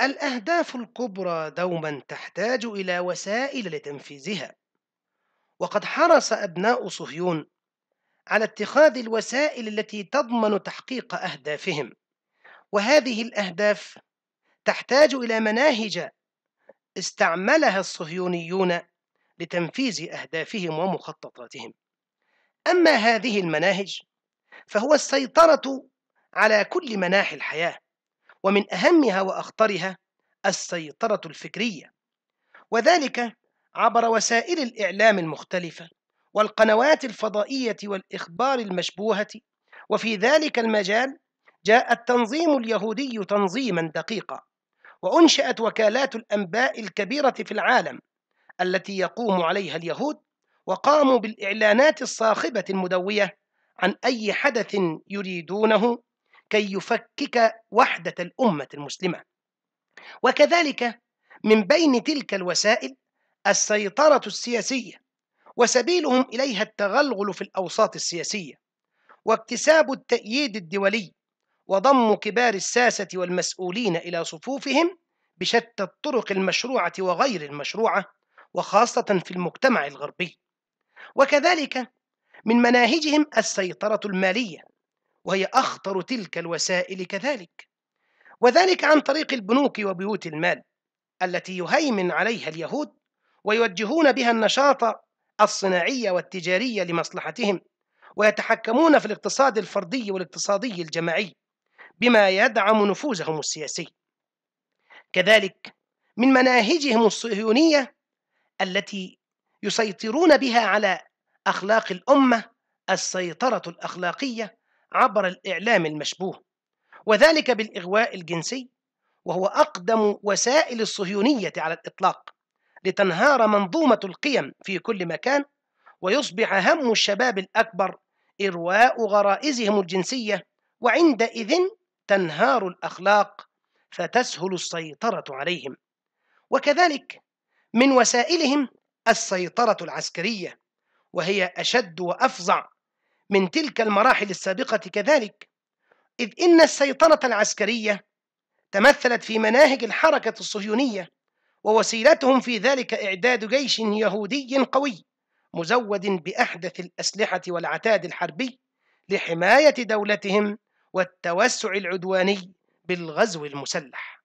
الأهداف الكبرى دوما تحتاج إلى وسائل لتنفيذها، وقد حرص أبناء صهيون على اتخاذ الوسائل التي تضمن تحقيق أهدافهم، وهذه الأهداف تحتاج إلى مناهج استعملها الصهيونيون لتنفيذ أهدافهم ومخططاتهم. أما هذه المناهج فهو السيطرة على كل مناحي الحياة ومن أهمها وأخطرها السيطرة الفكرية وذلك عبر وسائل الإعلام المختلفة والقنوات الفضائية والإخبار المشبوهة وفي ذلك المجال جاء التنظيم اليهودي تنظيما دقيقا وأنشأت وكالات الأنباء الكبيرة في العالم التي يقوم عليها اليهود وقاموا بالإعلانات الصاخبة المدوية عن أي حدث يريدونه كي يفكك وحدة الأمة المسلمة وكذلك من بين تلك الوسائل السيطرة السياسية وسبيلهم إليها التغلغل في الأوساط السياسية واكتساب التأييد الدولي وضم كبار الساسة والمسؤولين إلى صفوفهم بشتى الطرق المشروعة وغير المشروعة وخاصة في المجتمع الغربي وكذلك من مناهجهم السيطرة المالية وهي أخطر تلك الوسائل كذلك وذلك عن طريق البنوك وبيوت المال التي يهيمن عليها اليهود ويوجهون بها النشاط الصناعي والتجاري لمصلحتهم ويتحكمون في الاقتصاد الفردي والاقتصادي الجماعي بما يدعم نفوذهم السياسي كذلك من مناهجهم الصهيونية التي يسيطرون بها على أخلاق الأمة السيطرة الأخلاقية عبر الإعلام المشبوه وذلك بالإغواء الجنسي وهو أقدم وسائل الصهيونية على الإطلاق لتنهار منظومة القيم في كل مكان ويصبح هم الشباب الأكبر إرواء غرائزهم الجنسية وعندئذ تنهار الأخلاق فتسهل السيطرة عليهم وكذلك من وسائلهم السيطرة العسكرية وهي أشد وأفظع من تلك المراحل السابقة كذلك إذ إن السيطرة العسكرية تمثلت في مناهج الحركة الصهيونية ووسيلتهم في ذلك إعداد جيش يهودي قوي مزود بأحدث الأسلحة والعتاد الحربي لحماية دولتهم والتوسع العدواني بالغزو المسلح